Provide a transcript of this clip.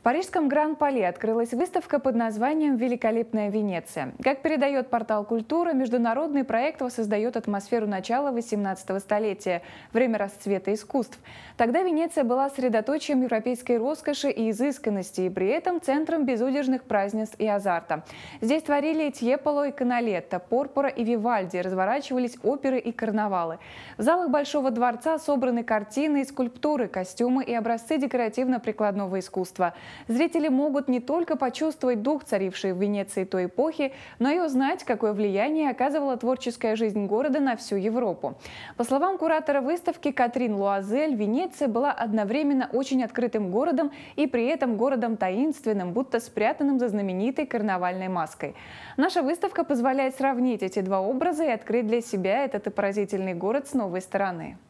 В парижском Гран-Пале открылась выставка под названием «Великолепная Венеция». Как передает портал «Культура», международный проект воссоздает атмосферу начала 18 столетия, время расцвета искусств. Тогда Венеция была средоточием европейской роскоши и изысканности, и при этом центром безудержных празднеств и азарта. Здесь творили Тьеполо и Каналетто, Порпора и Вивальди, разворачивались оперы и карнавалы. В залах Большого дворца собраны картины и скульптуры, костюмы и образцы декоративно-прикладного искусства – Зрители могут не только почувствовать дух, царивший в Венеции той эпохи, но и узнать, какое влияние оказывала творческая жизнь города на всю Европу. По словам куратора выставки Катрин Луазель, Венеция была одновременно очень открытым городом и при этом городом таинственным, будто спрятанным за знаменитой карнавальной маской. Наша выставка позволяет сравнить эти два образа и открыть для себя этот поразительный город с новой стороны.